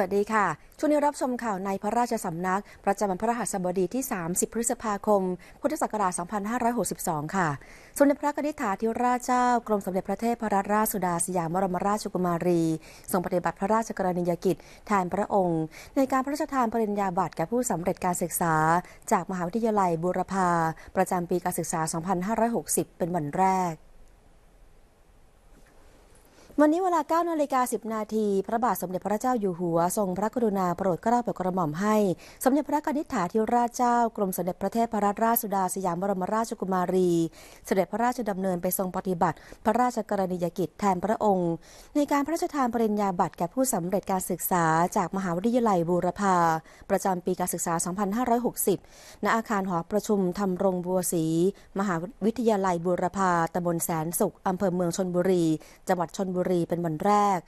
วัสดีค่ะ ช่วงนี้รับชมข่าวในพระราชสำนัก ประจำวันพระรหัสบดีที่ 30 พฤษภาคม พุทธศักราช2562 ค่ะ สมเด็จพระกนิษฐาธิราชเจ้ากรมสมเด็จพระเทพรรัตนราชสุดาสยามบรมราชกุมารี ทรงปฏิบัติพระราชกรณียกิจ แทนพระองค์ ในการพระราชทานปริญญาบัตรแก่ผู้สำเร็จการศึกษา จากมหาวิทยาลัยบูรพาประจำปีการศึกษา 2560 เป็นวันแรกวันนี้เวลา9นาฬิกา10 นาทีพระบาทสมเด็จพระเจ้าอยู่หัวทรงพระกรุณาโปรดเกล้าโปรดกระหม่อมให้ สมเด็จพระกนิษฐาธิราชเจ้ากรมสมเด็จพระเทพรัตนราชสุดาสยาม บรมราชกุมารี เสด็จพระราชดำเนินไปทรงปฏิบัติ พระราชกรณียกิจแทนพระองค์ ในการพระราชทานปริญญาบัตรแก่ผู้สำเร็จการศึกษาจากมหาวิทยาลัยบูรพาประจำปีการศึกษา 2560 ณ อาคารหอประชุมธรรมรงบัวศรีมหาวิทยาลัยบูรพาตำบลแสนสุขอำเภอเมืองชนบุรีจังหวัดชนบุรีรีเป็นวันแรก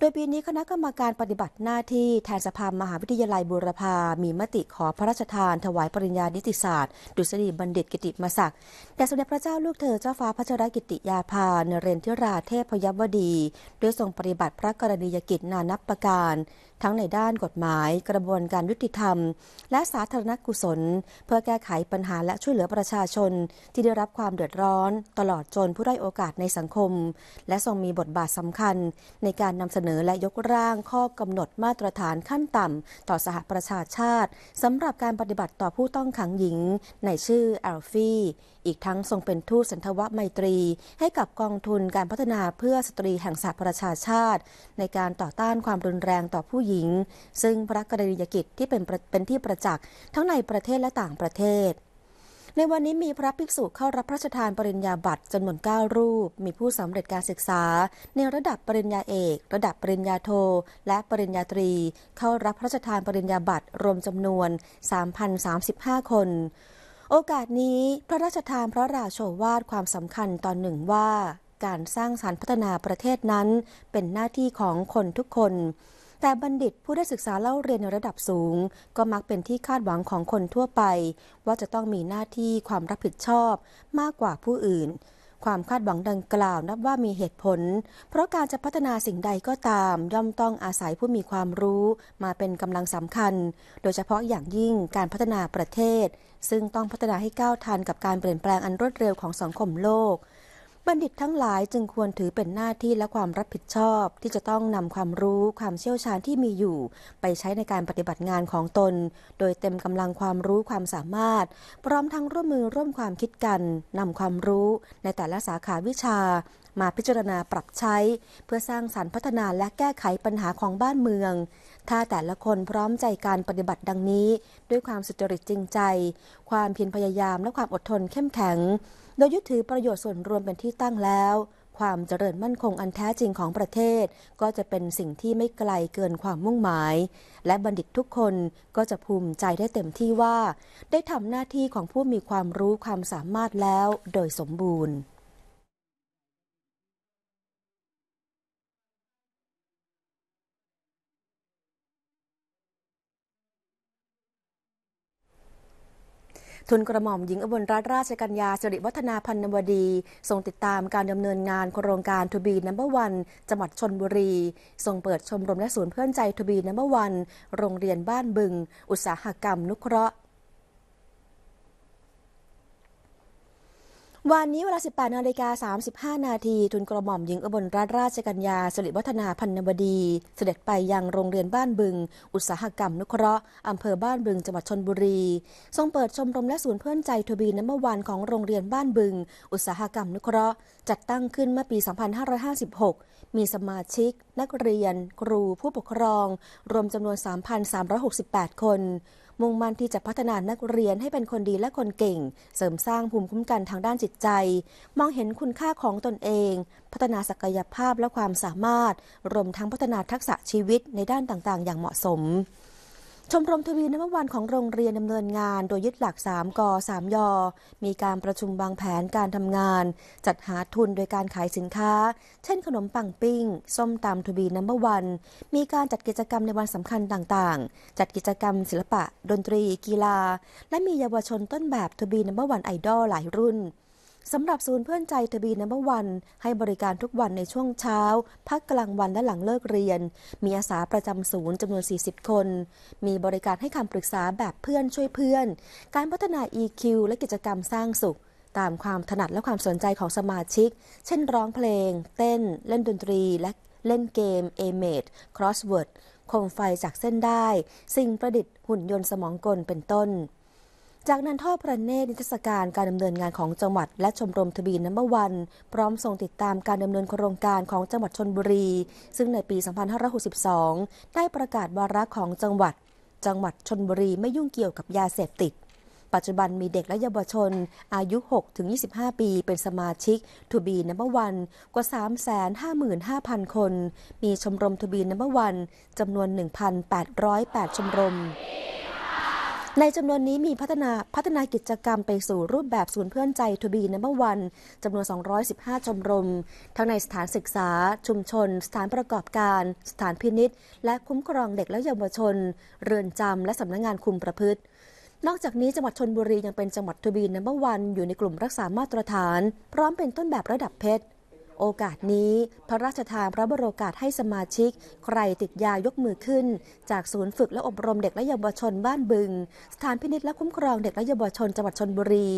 โดยปีนี้คณะกรรมการปฏิบัติหน้าที่แทนสภามหาวิทยาลัยบูรพา มีมติขอพระราชทานถวายปริญญานิติศาสตร์ดุษฎีบัณฑิตกิติมศักดิ์แต่สมเด็จพระเจ้าลูกเธอเจ้าฟ้าพระชรกิติยาภาเนเรนทิราเทพยวดีด้วยทรงปฏิบัติพระกรณียกิจนานับประการทั้งในด้านกฎหมาย กระบวนการยุติธรรม และสาธารณกุศล เพื่อแก้ไขปัญหาและช่วยเหลือประชาชน ที่ได้รับความเดือดร้อน ตลอดจนผู้ได้โอกาสในสังคม และทรงมีบทบาทสำคัญในการนำเสนอนอและยกร่างข้อกำหนดมาตรฐานขั้นต่ำต่อสหประชาชาติสำหรับการปฏิบัติต่อผู้ต้องขังหญิงในชื่ออลฟี่อีกทั้งทรงเป็นทูตสันทวไมตรี ให้กับกองทุนการพัฒนาเพื่อสตรีแห่งสหประชาชาติ ในการต่อต้านความรุนแรงต่อผู้หญิง ซึ่งพระกรณียกิจที่เป็นเป็นที่ประจักษ์ทั้งในประเทศและต่างประเทศในวันนี้มีพระภิกษุเข้ารับพระราชทานปริญญาบัตรจำนวน 9 รูป มีผู้สำเร็จการศึกษา ในระดับปริญญาเอก ระดับปริญญาโท และปริญญาตรีเข้ารับพระราชทานปริญญาบัตรรวมจำนวน 3,035 คน โอกาสนี้พระราชทานพระราโชวาทความสำคัญตอนหนึ่งว่า การสร้างสารรค์พัฒนาประเทศนั้น เป็นหน้าที่ของคนทุกคนแต่บัณฑิตผู้ได้ศึกษาเล่าเรียนในระดับสูง ก็มักเป็นที่คาดหวังของคนทั่วไป ว่าจะต้องมีหน้าที่ความรับผิดชอบมากกว่าผู้อื่น ความคาดหวังดังกล่าวนับว่ามีเหตุผล เพราะการจะพัฒนาสิ่งใดก็ตาม ย่อมต้องอาศัยผู้มีความรู้มาเป็นกำลังสำคัญ โดยเฉพาะอย่างยิ่งการพัฒนาประเทศ ซึ่งต้องพัฒนาให้ก้าวทันกับการเปลี่ยนแปลงอันรวดเร็วของสังคมโลกบัณฑิตทั้งหลายจึงควรถือเป็นหน้าที่และความรับผิดชอบ ที่จะต้องนำความรู้ความเชี่ยวชาญที่มีอยู่ ไปใช้ในการปฏิบัติงานของตน โดยเต็มกำลังความรู้ความสามารถ พร้อมทั้งร่วมมือร่วมความคิดกันนำความรู้ในแต่ละสาขาวิชา มาพิจารณาปรับใช้ เพื่อสร้างสารรค์พัฒนาและแก้ไขปัญหาของบ้านเมือง ถ้าแต่ละคนพร้อมใจการปฏิบัติดังนี้ ด้วยความสุจริตจริงใจ ความเพียรพยายามและความอดทนเข้มแข็งโดยยึดถือประโยชน์ส่วนรวมเป็นที่ตั้งแล้ว ความเจริญมั่นคงอันแท้จริงของประเทศ ก็จะเป็นสิ่งที่ไม่ไกลเกินความมุ่งหมาย และบัณฑิตทุกคนก็จะภูมิใจได้เต็มที่ว่า ได้ทำหน้าที่ของผู้มีความรู้ความสามารถแล้วโดยสมบูรณ์ทุนกระหม่อมหญิงอบลรัตราชกัญญาสิริวัฒนาพันนวดี ทรงติดตามการดำเนินงานโครงการทูบีนัมเบอร์วันจังหวัดชนบุรี ทรงเปิดชมรมและศูนย์เพื่อนใจทูบีนัมเบอร์วัน โรงเรียนบ้านบึง อุตสาหกรรมนุเคราะห์วันนี้เวลา 18นาฬิกา35นาทีทุนกระหม่อมหญิงอบลรัตราชกัญญาสิริวัฒนาพันนบดี เสด็จไปยังโรงเรียนบ้านบึง อุตสาหกรรมนุเคราะห์อำเภอบ้านบึงจังหวัดชนบุรี ทรงเปิดชมรมและศูนย์เพื่อนใจทบีน้ำมวันของโรงเรียนบ้านบึง อุตสาหกรรมนุเคราะห์จัดตั้งขึ้นเมื่อปี 2556 มีสมาชิก นักเรียน ครู ผู้ปกครองรวมจำนวน 3,368 คนมุ่งมั่นที่จะพัฒนานักเรียนให้เป็นคนดีและคนเก่ง เสริมสร้างภูมิคุ้มกันทางด้านจิตใจ มองเห็นคุณค่าของตนเอง พัฒนาศักยภาพและความสามารถ รวมทั้งพัฒนาทักษะชีวิตในด้านต่างๆ อย่างเหมาะสมชมรมทวีนวัวันของโรงเรียนดำเนินงาน โดยยึดหลัก3ก3ยมีการประชุมวางแผนการทำงาน จัดหาทุนโดยการขายสินค้า เช่นขนมปังปิ้งส้มตำทวีนัมบวันมีการจัดกิจกรรมในวันสำคัญต่างๆ จัดกิจกรรมศิลปะดนตรีกีฬา และมีเยาวชนต้นแบบทวีนัมบวันไอดอลหลายรุ่นสำหรับศูนย์เพื่อนใจทบีนัมเบอร์วัน ให้บริการทุกวันในช่วงเช้า พักกลางวันและหลังเลิกเรียน มีอาสาประจำศูนย์จำนวน 40 คน มีบริการให้คำปรึกษาแบบเพื่อนช่วยเพื่อน การพัฒนา EQ และกิจกรรมสร้างสุข ตามความถนัดและความสนใจของสมาชิก เช่นร้องเพลงเต้น เล่นดนตรีและเล่นเกม a m a t e Crossword โคมไฟจากเส้นได้ สิ่งประดิษฐ์หุ่นยนต์สมองกลเป็นต้นจากนั้นทอดพระเนตรนิทรรศการการดำเนินงานของจังหวัดและชมรมทบีนน้ำบวันพร้อมส่งติดตามการดำเนินโครงการของจังหวัดชนบุรี ซึ่งในปี 2562 ได้ประกาศวาระของจังหวัด จังหวัดชนบุรีไม่ยุ่งเกี่ยวกับยาเสพติดปัจจุบันมีเด็กและเยาวชนอายุ6-25 ปีเป็นสมาชิกทูบีนัมเบอร์วันกว่า355,000 คน มีชมรมทูบีนัมเบอร์วันจำนวน 1,808 ชมรมในจำนวนนี้มีพัฒนาพัฒนากิจกรรมไปสู่รูปแบบศูนย์เพื่อนใจทบีนัมเบอร์วันจำนวน 215 ชมรม ทั้งในสถานศึกษา ชุมชน สถานประกอบการ สถานพินิษและคุ้มครองเด็กและเยาวชน เรือนจำและสำนักงงานคุมประพฤติ นอกจากนี้จังหวัดชนบุรียังเป็นจังหวัดทบีนัมเบอร์วัน อยู่ในกลุ่มรักษามาตรฐาน พร้อมเป็นต้นแบบระดับเพชรโอกาสนี้ พระราชทานพระบรโอกาสให้สมาชิก ใครติดยายกมือขึ้น จากศูนย์ฝึกและอบรมเด็กและเยาวชนบ้านบึงสถานพินิษและคุ้มครองเด็กและเยาวชนจังหวัดชนบุรี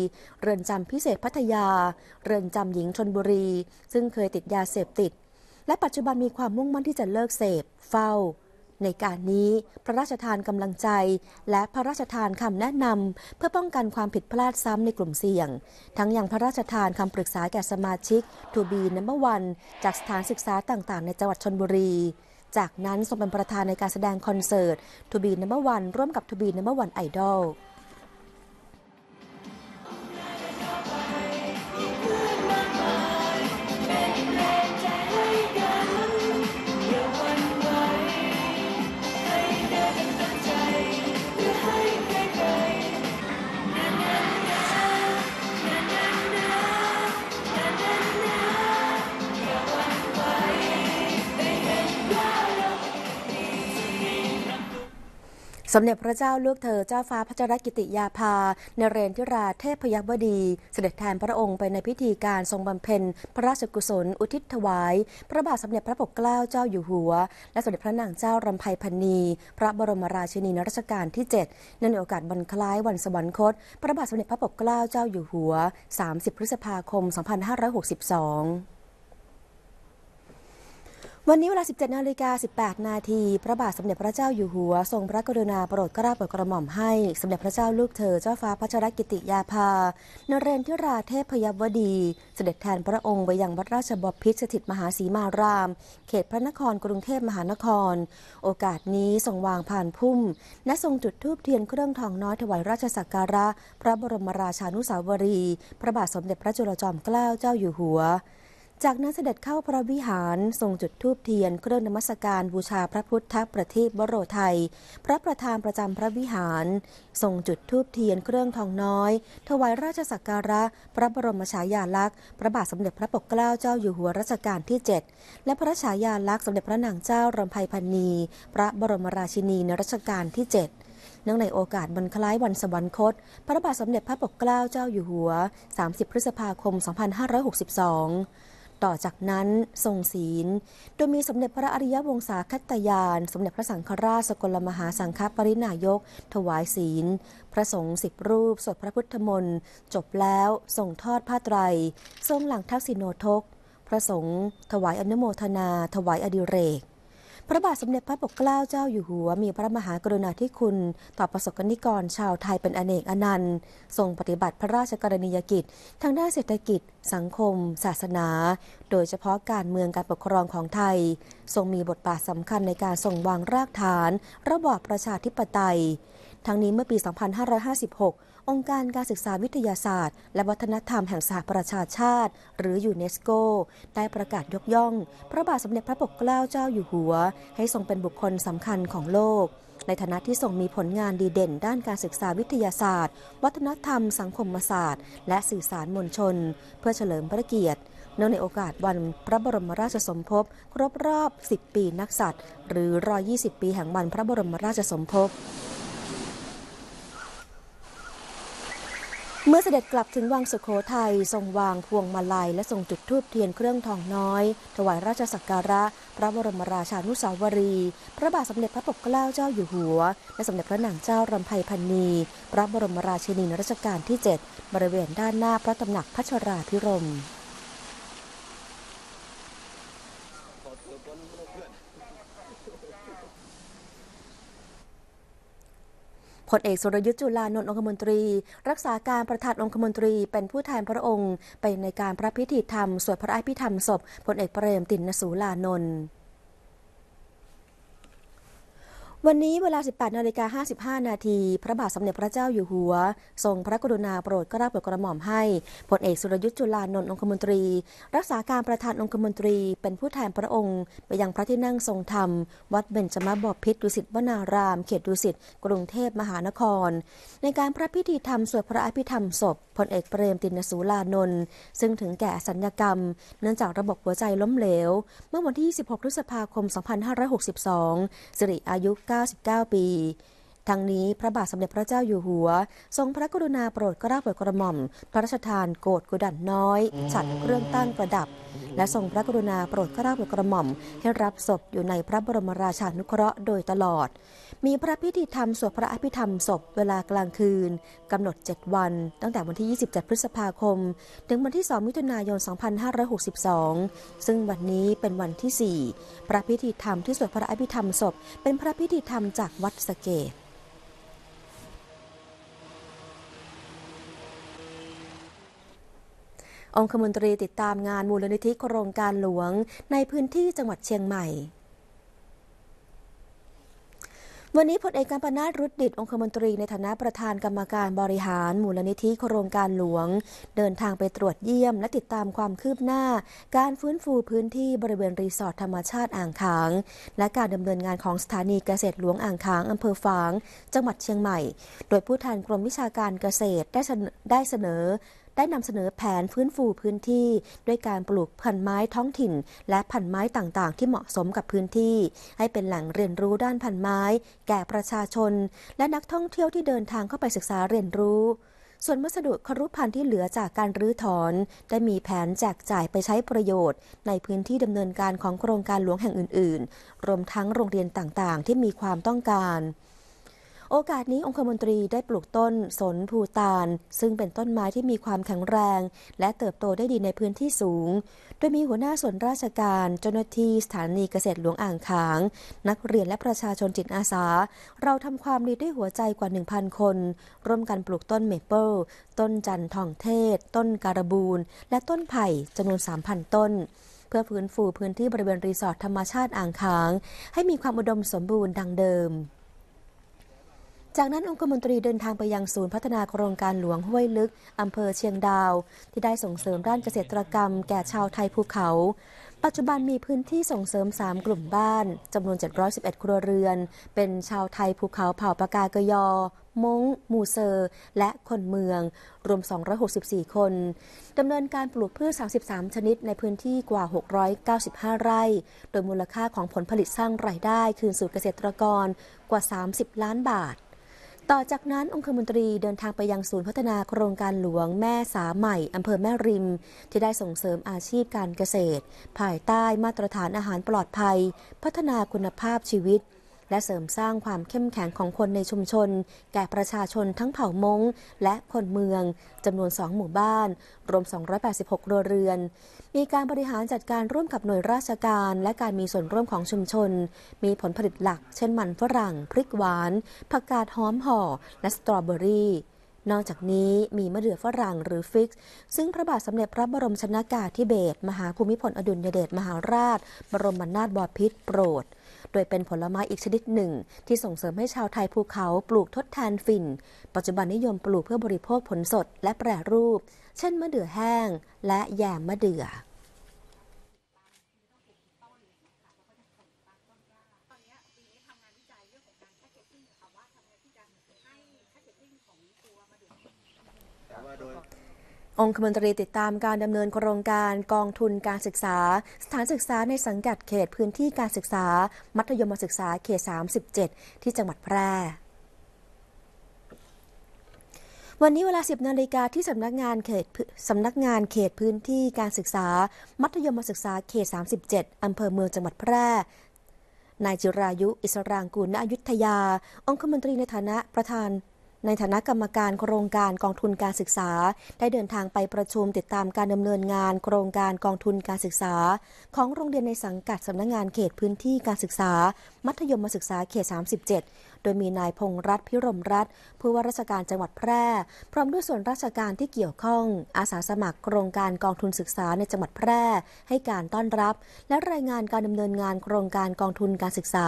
เรือนจำพิเศษพัทยาเรือนจำหญิงชนบุรี ซึ่งเคยติดยาเสพติด และปัจจุบันมีความมุ่งมั่นที่จะเลิกเสพ เฝ้าในการนี้พระราชทานกำลังใจและพระราชทานคำแนะนำเพื่อป้องกันความผิดพลาดซ้ำในกลุ่มเสี่ยง ทั้งยังพระราชทานคำปรึกษาแก่สมาชิกทูบีนัมเบอร์วันจากสถานศึกษาต่างๆในจังหวัดชนบุรี จากนั้นทรงเป็นประธานในการแสดงคอนเสิร์ตทูบีนัมเบอร์วันร่วมกับทูบีนัมเบอร์วันไอดอลสมเด็จพระเจ้าลูกเธอเจ้าฟ้าพัชรกิติยาภาในเรนทิราเทพพยักบดี เสด็จแทนพระองค์ไปในพิธีการทรงบำเพ็ญพระราชกุศลอุทิศถวาย พระบาทสมเด็จพระปกเกล้าเจ้าอยู่หัว และสมเด็จพระนางเจ้ารำไพพันนีพระบรมราชินีนรัชกาลที่7ในโอกาสบันคล้ายวันสวรรคต พระบาทสมเด็จพระปกเกล้าเจ้าอยู่หัว 30 พฤษภาคม 2562วันนี้เวลา 17 นาฬิกา 18 นาที พระบาทสมเด็จพระเจ้าอยู่หัว ทรงพระกรุณาโปรดเกล้าโปรดกระหม่อมให้สมเด็จพระเจ้าลูกเธอ เจ้าฟ้าพระชรกิติยาภา นเรนทิราเทพยวดีเสด็จแทนพระองค์ไปยังวัดราชบพิตรสถิตมหาศีมาราม เขตพระนครกรุงเทพมหานคร โอกาสนี้ทรงวางผ่านพุ่มและทรงจุดธูปเทียนเครื่องทองน้อยถวายราชสักการะ พระบรมราชานุสาวรี พระบาทสมเด็จพระจุลจอมเกล้าเจ้าอยู่หัวจากนั้นเสด็จเข้าพระวิหารทรงจุดธูปเทียน เครื่องนมัสการบูชาพระพุทธประทีปวโรไทยพระประธานประจำพระวิหารทรงจุดธูปเทียนเครื่องทองน้อย ถวายราชสักการะ พระบรมฉายาลักษณ์พระบาทสมเด็จพระปกเกล้าเจ้าอยู่หัวรัชกาลที่ 7 และพระฉายาลักษณ์สมเด็จพระนางเจ้ารำไพพรรณี พระบรมราชินีในรัชกาลที่7เนื่องในโอกาสบันคล้ายวันสวรรคต พระบาทสมเด็จพระปกเกล้าเจ้าอยู่หัว 30 พฤษภาคม 2562ต่อจากนั้นทรงศีล โดยมีสมเด็จพระอริยวงศาคตยาน สมเด็จพระสังฆราชสกลมหาสังฆปรินายก ถวายศีล พระสงฆ์สิบรูป สวดพระพุทธมนต์จบแล้วทรงทอดผ้าไตรทรงหลังทักษิโนทก พระสงฆ์ถวายอนุโมทนา ถวายอดิเรกพระบาทสมเด็จพระปกเกล้าเจ้าอยู่หัว มีพระมหากรุณาธิคุณต่อประสบกนิกรชาวไทยเป็นอเนกอนันต์ทรงปฏิบัติพระราชกรณียกิจทางด้านเศรษฐกิจสังคม ศาสนา โดยเฉพาะการเมืองการปกครองของไทย ทรงมีบทบาทสำคัญในการส่งวางรากฐาน ระบอบประชาธิปไตย ทั้งนี้เมื่อปี 2556องค์การการศึกษาวิทยาศาสตร์ และวัฒนธรรมแห่งสหประชาชาติ หรือยูเนสโกได้ประกาศยกย่อง พระบาทสมเด็จพระปกเกล้าเจ้าอยู่หัว ให้ทรงเป็นบุคคลสำคัญของโลก ในฐานะที่ทรงมีผลงานดีเด่นด้านการศึกษาวิทยาศาสตร์ วัฒนธรรมสังคมศาสตร์และสื่อสารมวลชนเพื่อเฉลิมพระเกียรติเนื่องในโอกาสวันพระบรมราชสมภพครบรอบ 10 ปีนักสัตว์ หรือ 120 ปีแห่งวันพระบรมราชสมภพเมื่อเสด็จกลับถึงวังสุขโขทัยทรงวางพวงมาลัยและทรงจุดธูปเทียนเครื่องทองน้อย ถวายราชสักการะ พระบรมราชานุสาวรี พระบาทสมเด็จพระปกเกล้าเจ้าอยู่หัว และสมเด็จพระนางเจ้ารำไพพันณีพระบรมราชินีรัชกาลที่ 7 บริเวณด้านหน้าพระตำหนักพระชราพิรมพลเอกสุรยุทธ์จุลานนท์องคมนตรี รักษาการประธานองคมนตรีเป็นผู้แทนพระองค์ ไปในการพระพิธีธรรมสวดพระอภิธรรมศพพลเอกเปรมตินนสูลานนท์วันนี้เวลา 18นาฬิกา55นาที พระบาทสมเด็จพระเจ้าอยู่หัว ทรงพระกรุณาโปรดกระาบโปรดกระหม่อมให้พลเอกสุรยุทธ์จุลานนท์องคมนตรี รักษาการประธานองคมนตรีเป็นผู้แทนพระองค์ไปยังพระที่นั่งทรงธรรม วัดเบญจมบพิตรดุสิตวนารามเขตดุสิตกรุงเทพมหานคร ในการพระพิธีธรรมสวดพระอภิธรรม ศพพลเอกเปรมตินสุลานนท์ซึ่งถึงแก่สัญญกรรม เนื่องจากระบบหัวใจล้มเหลว เมื่อวันที่26พฤษภาคม2562สิริอายุ99ปีทั้งนี้พระบาทสมเด็จพระเจ้าอยู่หัว ทรงพระกรุณาโปรดกระราโปรดกระหม่อมพระราชทานโกดกุดันน้อย ฉัดเครื่องตั้งประดับ และทรงพระกรุณาโปรดกระราโปรดกระหม่อม ให้รับศพอยู่ในพระบรมราชานุเคราะห์โดยตลอด มีพระพิธีธรรมสวดพระอภิธรรมศพเวลากลางคืนกำหนด 7 วัน ตั้งแต่วันที่27 พฤษภาคมถึงวันที่2มิถุนายน 2562 ซึ่งวันนี้เป็นวันที่4พระพิธีธรรมที่สวดพระอภิธรรมศพเป็นพระพิธีธรรมจากวัดสเกตองคมนตรีติดตามงานมูลนิธิโครงการหลวงในพื้นที่จังหวัดเชียงใหม่ วันนี้พลเอกกัมปนาตรุดดิตองคมนตรีในฐานะประธานกรรมการบริหาร มูลนิธิโครงการหลวง เดินทางไปตรวจเยี่ยมและติดตามความคืบหน้า การฟื้นฟูพื้นที่บริเวณรีสอร์ทธรรมชาติอ่างขาง และการดำเนินงานของสถานีเกษตรหลวงอ่างขางอำเภอฝางจังหวัดเชียงใหม่ โดยผู้แทนกรมวิชาการเกษตรได้ได้เสนอได้นำเสนอแผนฟื้นฟูพื้นที่ ด้วยการปลูกพันไม้ท้องถิ่น และพันไม้ต่างๆที่เหมาะสมกับพื้นที่ ให้เป็นแหล่งเรียนรู้ด้านพันไม้ แก่ประชาชน และนักท่องเที่ยวที่เดินทางเข้าไปศึกษาเรียนรู้ ส่วนวัสดุครุพันธ์ที่เหลือจากการรื้อถอน ได้มีแผนแจกจ่ายไปใช้ประโยชน์ ในพื้นที่ดำเนินการของโครงการหลวงแห่งอื่น ๆ รวมทั้งโรงเรียนต่างๆ ที่มีความต้องการโอกาสนี้องคมนตรีได้ปลูกต้นสนภูตานซึ่งเป็นต้นไม้ที่มีความแข็งแรง และเติบโตได้ดีในพื้นที่สูง โดยมีหัวหน้าส่วนราชการเจ้าหน้าที่สถานีเกษตรหลวงอ่างขาง นักเรียนและประชาชนจิตอาสา เราทำความดีด้วยหัวใจกว่า 1,000 คน ร่วมกันปลูกต้นเมเปิลต้นจันทองเทศ ต้นการบูนและต้นไผ่จำนวน 3,000 ต้น เพื่อพื้นฟูพื้นที่บริเวณรีสอร์ทธรรมชาติอ่างขาง ให้มีความอุดมสมบูรณ์ดังเดิมจากนั้นองคมนตรีเดินทางไปยังศูนย์พัฒนาโครงการหลวงห้วยลึก อำเภอเชียงดาวที่ได้ส่งเสริมด้านเกษตรกรรมแก่ชาวไทยภูเขา ปัจจุบันมีพื้นที่ส่งเสริม 3 กลุ่มบ้านจำนวน 711 ครัวเรือน เป็นชาวไทยภูเขาเผ่าปากากยอมงมูเซอร์ และคนเมือง รวม 264 คนดำเนินการปลูกพืช 33 ชนิดในพื้นที่กว่า 695 ไร่ โดยมูลค่าของผลผลิตสร้างรายได้คืนสู่เกษตรกรกว่า 30 ล้านบาทต่อจากนั้นองคมนตรีเดินทางไปยังศูนย์พัฒนาโครงการหลวงแม่สาใหม่ อำเภอแม่ริม ที่ได้ส่งเสริมอาชีพการเกษตร ภายใต้มาตรฐานอาหารปลอดภัย พัฒนาคุณภาพชีวิตและเสริมสร้างความเข้มแข็งของคนในชุมชน แก่ประชาชนทั้งเผ่ามงและคนเมืองจำนวน 2 หมู่บ้าน รวม 286รัวเรือน มีการบริหารจัดการร่วมกับหน่วยราชการ และการมีส่วนร่วมของชุมชน มีผลผลิตหลัก เช่นมันฝรั่ง พริกหวานผักกาดหอมห่อ และสตรอเบอรี่ นอกจากนี้มีมะเดื่อฝรั่งหรือฟิกซึ่งพระบาทสมเด็จพระบรมชนากาธิเบศรมหาภูมิพลอดุลยเดชมหาราช บรมนาถบพิตรโปรดโดยเป็นผลไม้อีกชนิดหนึ่ง ที่ส่งเสริมให้ชาวไทยภูเขาปลูกทดแทนฝิ่นปัจจุบันนิยมปลูกเพื่อบริโภคผลสดและแปรรูป เช่นมะเดื่อแห้ง และแยมมะเดื่อองคมนตรีติดตามการดำเนินโครงการกองทุนการศึกษา สถานศึกษาในสังกัดเขตพื้นที่การศึกษา มัธยมศึกษาเขต 37 ที่จังหวัดแพร่ วันนี้เวลา 10 นาฬิกาที่สำนักงานเขตสำนักงานเขตพื้นที่การศึกษา มัธยมศึกษาเขต 37อำเภอเมืองจังหวัดแพร่ นายจิรายุ อิสรางกูลณอยุธยา องคมนตรีในฐานะประธานในฐานะกรรมการโครงการกองทุนการศึกษา ได้เดินทางไปประชุมติดตามการดำเนินงาน โครงการกองทุนการศึกษา ของโรงเรียนในสังกัดสำนักงงานเขตพื้นที่การศึกษา มัธยมศึกษาเขต 37โดยมีนายพงรัฐพิรมรัฐผู้ว่าราชการจังหวัดแพร่ พร้อมด้วยส่วนราชการที่เกี่ยวข้องอาสาสมัครโครงการกองทุนศึกษาในจังหวัดแพร่ให้การต้อนรับ และรายงานการดำเนินงานโครงการกองทุนการศึกษา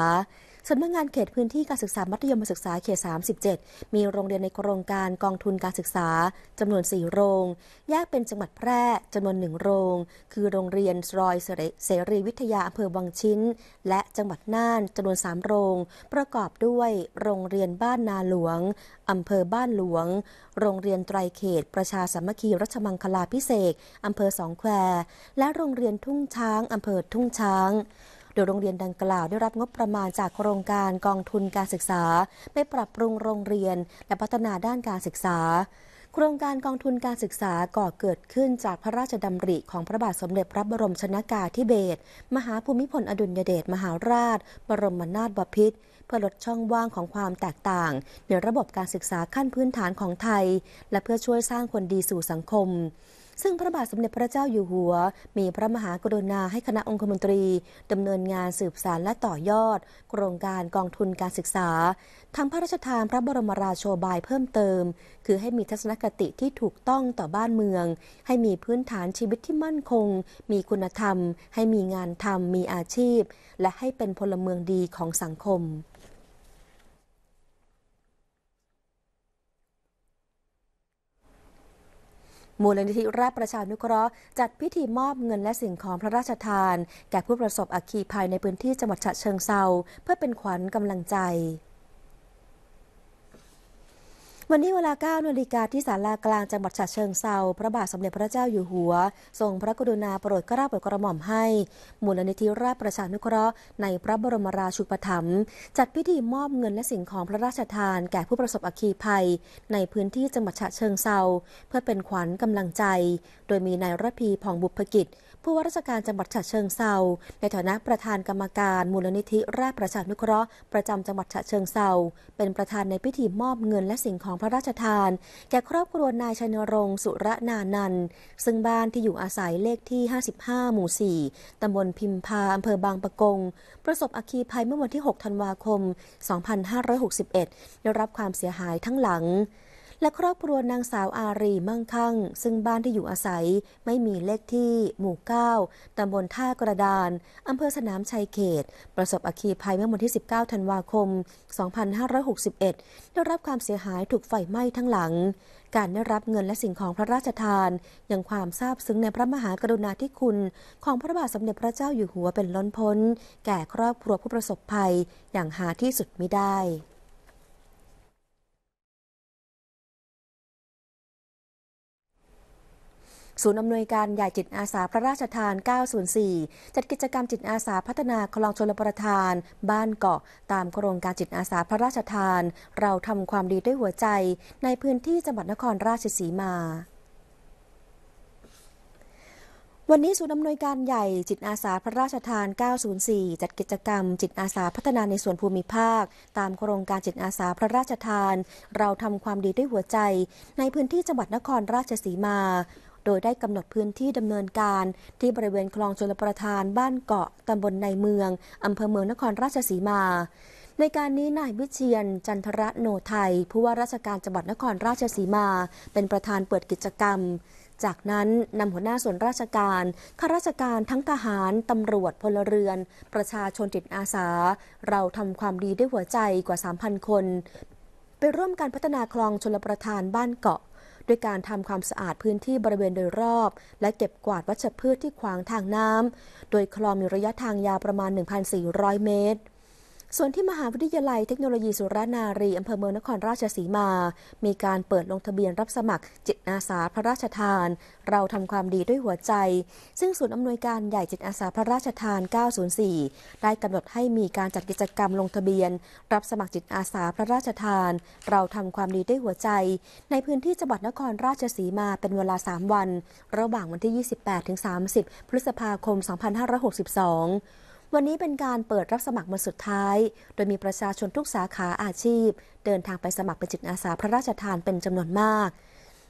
สำนักงงานเขตพื้นที่การศึกษามัธยมศึกษาเขต37 มีโรงเรียนในโครงการกองทุนการศึกษาจำนวน 4 โรงแยกเป็นจังหวัดแพร่จำนวน1โรงคือโรงเรียนรอยเสรีวิทยาอำเภอวังชิ้น และจังหวัดน่านจำนวน 3 โรง ประกอบด้วยโรงเรียนบ้านนาหลวงอำเภอบ้านหลวง โรงเรียนไตรเขต ประชาสามัคคีรัชมังคลาพิเศษอำเภอสองแคว และโรงเรียนทุ่งช้างอำเภอทุ่งช้าง โดยโรงเรียนดังกล่าวได้รับงบประมาณจากโครงการกองทุนการศึกษา ไปปรับปรุงโรงเรียนและพัฒนาด้านการศึกษา โครงการกองทุนการศึกษาก่อเกิดขึ้นจากพระราชดำริของพระบาทสมเด็จพระบรมชนากาธิเบศร มหาภูมิพลอดุลยเดชมหาราช บรมนาถบพิตรเพื่อลดช่องว่างของความแตกต่าง ในระบบการศึกษาขั้นพื้นฐานของไทย และเพื่อช่วยสร้างคนดีสู่สังคม ซึ่งพระบาทสมเด็จพระเจ้าอยู่หัว มีพระมหากรุณาให้คณะองคมนตรี ดำเนินงานสืบสารและต่อยอด โครงการกองทุนการศึกษา ทั้งพระราชทานพระบรมราโชบายเพิ่มเติม คือให้มีทัศนคติที่ถูกต้องต่อบ้านเมือง ให้มีพื้นฐานชีวิตที่มั่นคง มีคุณธรรม ให้มีงานทำ มีอาชีพ และให้เป็นพลเมืองดีของสังคมมูลนิธิราชประชานุเคราะห์จัดพิธีมอบเงินและสิ่งของพระราชทานแก่ผู้ประสบอัคคีภัยในพื้นที่จังหวัดฉะเชิงเซาเพื่อเป็นขวัญกำลังใจวันนี้เวลา9นาฬิกาที่ศาลากลางจังหวัดฉะเชิงเซา พระบาทสมเด็จพระเจ้าอยู่หัว ทรงพระกรุณาโปรดเกล้าโปรดกระหม่อมให้ มูลนิธิราชประชานุเคราะห์ในพระบรมราชูปถัมภ์จัดพิธีมอบเงินและสิ่งของพระราชทานแก่ผู้ประสบอัคคีภัย ในพื้นที่จังหวัดฉะเชิงเซาเพื่อเป็นขวัญกำลังใจ โดยมีนายรพีผ่องบุพกิจผู้ว่าราชการจังหวัดฉะเชิงเซาในฐานะประธานกรรมการ มูลนิธิแรกประชานุเคราะห์ ประจาจังหวัดฉะเชิงเซาเป็นประธานในพิธีมอบเงินและสิ่งของพระราชทาน แก่ครอบครัวนายชัยนรงค์สุรนานันซึ่งบ้านที่อยู่อาศัยเลขที่ 55 หมู่ 4ตำบลพิมพาอาเภอบางปะกง ประสบอัคคีภัยเมื่อวันที่ 6 ธันวาคม 2561 ได้รับความเสียหายทั้งหลังและครอบครัวนางสาวอารีมั่งคั่ง ซึ่งบ้านที่อยู่อาศัยไม่มีเลขที่หมู่ 9ตำบลท่ากระดานอำเภอสนามชัยเขต ประสบอัคคีภัยเมื่อวันที่ 19 ธันวาคม 2561 ได้รับความเสียหายถูกไฟไหม้ทั้งหลัง การได้รับเงินและสิ่งของพระราชทานยังความซาบซึ้งในพระมหากรุณาธิคุณ ของพระบาทสมเด็จพระเจ้าอยู่หัวเป็นล้นพ้น แก่ครอบครัวผู้ประสบภัยอย่างหาที่สุดไม่ได้ศูนย์อำนวยการใหญ่จิตอาสาพระราชทาน 904 จัดกิจกรรมจิตอาสาพัฒนาคลองชลประทาน บ้านเกาะตามโครงการจิตอาสาพระราชทาน เราทำความดีด้วยหัวใจ ในพื้นที่จังหวัดนครราชสีมา วันนี้ศูนย์อำนวยการใหญ่จิตอาสาพระราชทาน 904 จัดกิจกรรมจิตอาสาพัฒนาในส่วนภูมิภาค ตามโครงการจิตอาสาพระราชทาน เราทำความดีด้วยหัวใจในพื้นที่จังหวัดนครราชสีมาโดยได้กำหนดพื้นที่ดำเนินการ ที่บริเวณคลองชลประทานบ้านเกาะตำบลในเมืองอำเภอเมืองนครราชสีมา ในการนี้นายวิเชียนจันทระโนไทย ผู้ว่าราชการจังหวัดนครราชสีมา เป็นประธานเปิดกิจกรรม จากนั้นนำหัวหน้าส่วนราชการ ข้าราชการทั้งทหารตำรวจพลเรือน ประชาชนจิตอาสา เราทำความดีด้วยหัวใจกว่า3,000คนไปร่วมการพัฒนาคลองชลประทานบ้านเกาะด้วยการทำความสะอาดพื้นที่บริเวณโดยรอบ และเก็บกวาดวัชพืชที่ขวางทางน้ำโดยคลองมีระยะทางยาวประมาณ 1,400 เมตรส่วนที่มหาวิทยาลัยเทคโนโลยีสุรานารีอำเภอเมืองนครราชสีมา มีการเปิดลงทะเบียนรับสมัครจิตอาสาพระราชทาน เราทำความดีด้วยหัวใจ ซึ่งศูนย์อำนวยการใหญ่จิตอาสาพระราชทาน 904 ได้กำหนดให้มีการจัดกิจกรรมลงทะเบียนรับสมัครจิตอาสาพระราชทาน เราทำความดีด้วยหัวใจ ในพื้นที่จังหวัดนครราชสีมาเป็นเวลา 3 วัน ระหว่างวันที่ 28-30 พฤษภาคม 2562วันนี้เป็นการเปิดรับสมัครมาสุดท้าย โดยมีประชาชนทุกสาขาอาชีพ เดินทางไปสมัครเป็นจิตอาสาพระราชทานเป็นจำนวนมาก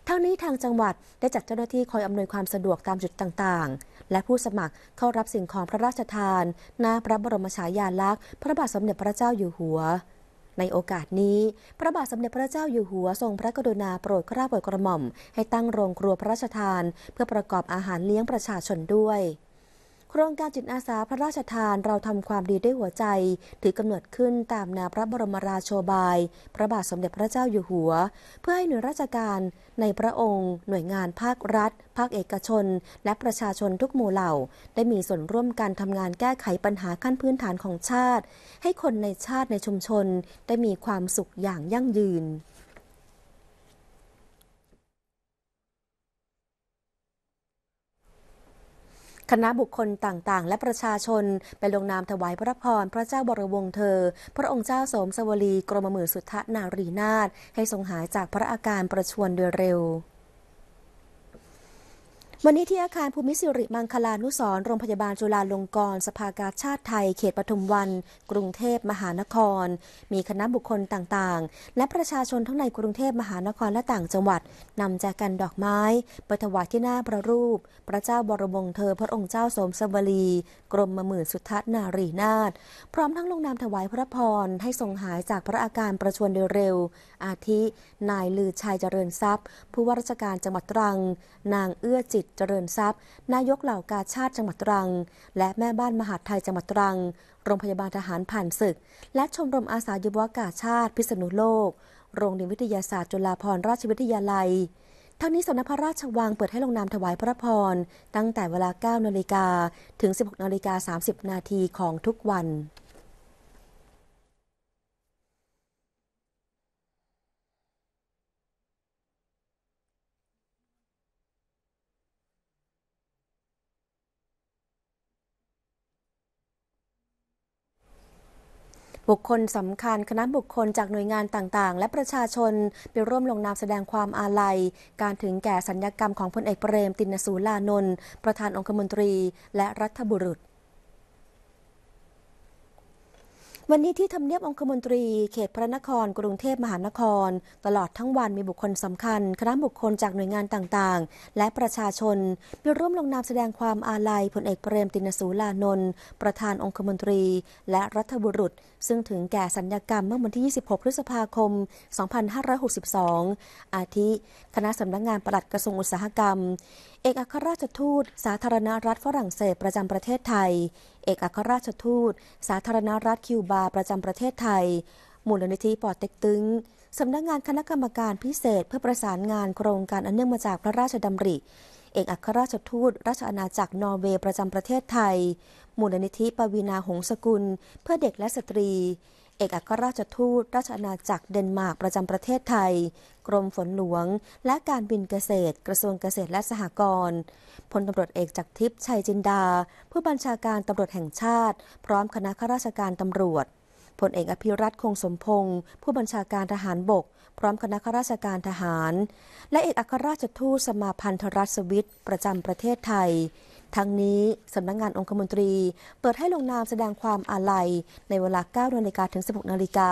ทั้งนี้ทางจังหวัดได้จัดเจ้าหน้าที่คอยอำนวยความสะดวกตามจุดต่าง ๆ และผู้สมัครเข้ารับสิ่งของพระราชทานหน้าพระบรมฉายาลักษณ์ พระบาทสมเด็จพระเจ้าอยู่หัว ในโอกาสนี้ พระบาทสมเด็จพระเจ้าอยู่หัวทรงพระกรุณาโปรดกาโปรดกระหม่อมให้ตั้งโรงครัวพระราชทาน เพื่อประกอบอาหารเลี้ยงประชาชนด้วยโครงการจิตอาสาพระราชทานเราทำความดีด้วยหัวใจ ถือกำเนิดขึ้นตามแนวพระบรมราโชบายพระบาทสมเด็จพระเจ้าอยู่หัว เพื่อให้หน่วยราชการในพระองค์หน่วยงานภาครัฐ ภาคเอกชน และประชาชนทุกหมู่เหล่า ได้มีส่วนร่วมการทำงานแก้ไขปัญหาขั้นพื้นฐานของชาติ ให้คนในชาติในชุมชนได้มีความสุขอย่างยั่งยืนคณะบุคคลต่างๆ และประชาชน ไปลงนามถวายพระพรพระเจ้าบรวงเธอ พระองค์เจ้าสมสวรีกรมหมื่นสุทธนารีนาถให้ทรงหายจากพระอาการประชวรโดยเร็ววันนี้ที่อาคาร ภูมิสิริมังคลานุสรโรงพยาบาล จุฬาลงกรณ์สภากาชาติไทยเขตปทุมวัน กรุงเทพมหานคร มีคณะบุคคลต่างๆ และประชาชนทั้งในกรุงเทพมหานครและต่างจังหวัด นำแจกันดอกไม้ประถวายที่หน้าพระรูป พระเจ้าบรมวงศ์เธอ พระองค์เจ้าสมสวรีกรมมหมื่นสุทัศนารีนาถพร้อมทั้งลงนามถวายพระพรให้ทรงหายจากพระอาการประชวนเร็ว อาทินายลือชัยเจริญทรัพย์ ผู้ว่าราชการจังหวัดตรัง นางเอื้อจิตเจริญทรัพย์ นายกเหล่ากาชาติจังหวัดตรัง และแม่บ้านมหาดไทยจังหวัดตรัง โรงพยาบาลทหารผ่านศึก และชมรมอาสายุวกาชาติ พิษณุโลก โรงเรียนวิทยาศาสตร์จุฬาภรณราชวิทยาลัย ทั้งนี้สำนักพระราชวังเปิดให้ลงนามถวายพระพรตั้งแต่เวลา9นาฬิกาถึง 16นาฬิกา30นาทีของทุกวันบุคคลสำคัญคณะบุคคลจากหน่วยงานต่าง ๆ และประชาชนไปร่วมลงนามแสดงความอาลัยการถึงแก่สัญญกรรมของพลเอกเปรม ตินสูลานนท์ประธานองคมนตรีและรัฐบุรุษวันนี้ที่ทำเนียบองคมนตรีเขตพระนคร กรุงเทพมหานคร ตลอดทั้งวันมีบุคคลสำคัญคณะบุคคลจากหน่วยงานต่าง ๆ และประชาชนมีร่วมลงนามแสดงความอาลัยพลเอกเปรมตินสูลานนท์ประธานองคมนตรี และรัฐบุรุษ ซึ่งถึงแก่สัญญกรรมเมื่อวันที่ 26 พฤษภาคม 2562 อาทิคณะสำนักงงานปลัดกระทรวงอุตสาหกรรมเอกอัครราชทูต สาธารณรัฐฝรั่งเศสประจำประเทศไทย เอกอัครราชทูตสาธารณรัฐคิวบาประจำประเทศไทยมูลนิธิปอดเต็กตึงสำนักงงานคณะกรรมการพิเศษเพื่อประสานงานโครงการอันเนื่องมาจากพระราชดำริ เอกอัครราชทูต ราชอาณาจักรนอร์เวย์ประจำประเทศไทย มูลนิธิ ปวีนาหงสกุล เพื่อเด็กและสตรีเอกอัครราชทูตราชอาณาจักรเดนมาร์กประจำประเทศไทย กรมฝนหลวงและการบินเกษตร กระทรวงเกษตรและสหกรณ์พลตำรวจเอกจากทิพย์ชัยจินดาผู้บัญชาการตำรวจแห่งชาติ พร้อมคณะข้าราชการตำรวจพลเอกอภิรัตคงสมพงศ์ผู้บัญชาการทหารบก พร้อมคณะข้าราชการทหาร และเอกอัครราชทูตสมาพันธรัฐสวิต ประจำประเทศไทยทั้งนี้สำนักงงานองคมนตรีเปิดให้ลงนามแสดงความอาลัยในเวลา 9นาฬิกาถึง 16นาฬิกา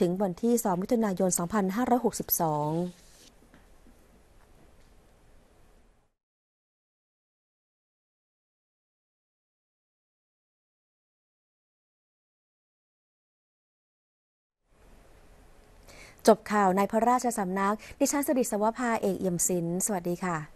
ถึงวันที่2มิถุนายน 2562 จบข่าวในพระราชสำนัก ดิฉันสดิศวภาเอกเอี่ยมศิลป์สวัสดีค่ะ